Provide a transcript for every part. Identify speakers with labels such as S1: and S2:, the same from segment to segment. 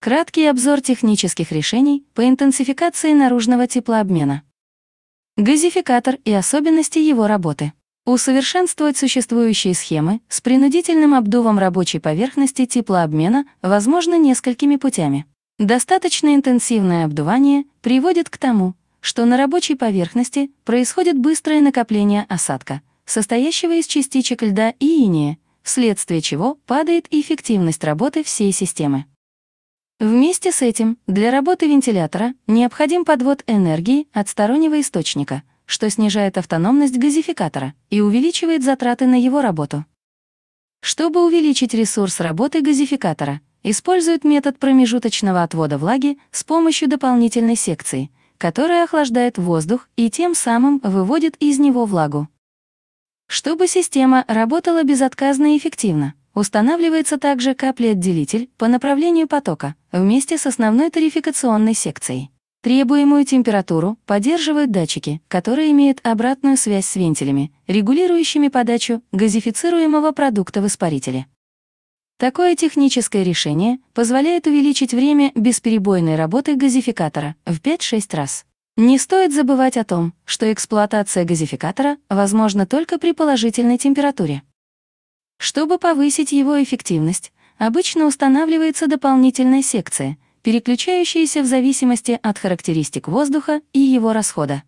S1: Краткий обзор технических решений по интенсификации наружного теплообмена. Газификатор и особенности его работы. Усовершенствовать существующие схемы с принудительным обдувом рабочей поверхности теплообмена возможно несколькими путями. Достаточно интенсивное обдувание приводит к тому, что на рабочей поверхности происходит быстрое накопление осадка, состоящего из частичек льда и иния, вследствие чего падает эффективность работы всей системы. Вместе с этим для работы вентилятора необходим подвод энергии от стороннего источника, что снижает автономность газификатора и увеличивает затраты на его работу. Чтобы увеличить ресурс работы газификатора, используют метод промежуточного отвода влаги с помощью дополнительной секции, которая охлаждает воздух и тем самым выводит из него влагу. Чтобы система работала безотказно и эффективно, Устанавливается также каплеотделитель по направлению потока вместе с основной тарификационной секцией. Требуемую температуру поддерживают датчики, которые имеют обратную связь с вентилями, регулирующими подачу газифицируемого продукта в испарителе. Такое техническое решение позволяет увеличить время бесперебойной работы газификатора в 5-6 раз. Не стоит забывать о том, что эксплуатация газификатора возможна только при положительной температуре. Чтобы повысить его эффективность, обычно устанавливается дополнительная секция, переключающаяся в зависимости от характеристик воздуха и его расхода.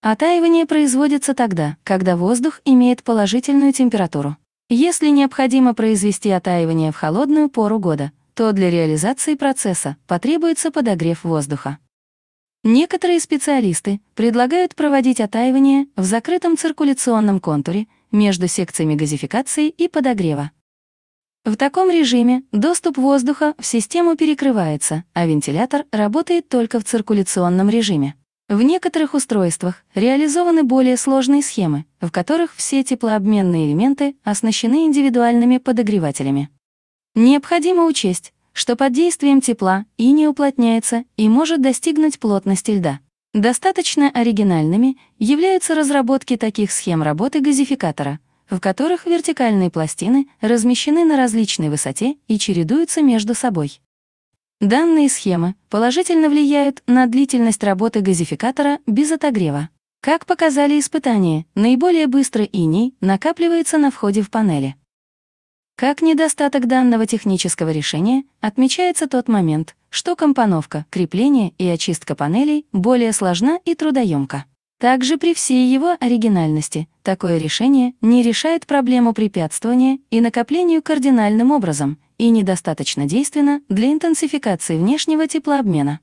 S1: Отаивание производится тогда, когда воздух имеет положительную температуру. Если необходимо произвести отаивание в холодную пору года, то для реализации процесса потребуется подогрев воздуха. Некоторые специалисты предлагают проводить оттаивание в закрытом циркуляционном контуре между секциями газификации и подогрева. В таком режиме доступ воздуха в систему перекрывается, а вентилятор работает только в циркуляционном режиме. В некоторых устройствах реализованы более сложные схемы, в которых все теплообменные элементы оснащены индивидуальными подогревателями. Необходимо учесть, что под действием тепла и не уплотняется и может достигнуть плотности льда. Достаточно оригинальными являются разработки таких схем работы газификатора, в которых вертикальные пластины размещены на различной высоте и чередуются между собой. Данные схемы положительно влияют на длительность работы газификатора без отогрева. Как показали испытания, наиболее быстро иней накапливается на входе в панели. Как недостаток данного технического решения отмечается тот момент, что компоновка, крепление и очистка панелей более сложна и трудоемка. Также при всей его оригинальности такое решение не решает проблему препятствования и накоплению кардинальным образом и недостаточно действенно для интенсификации внешнего теплообмена.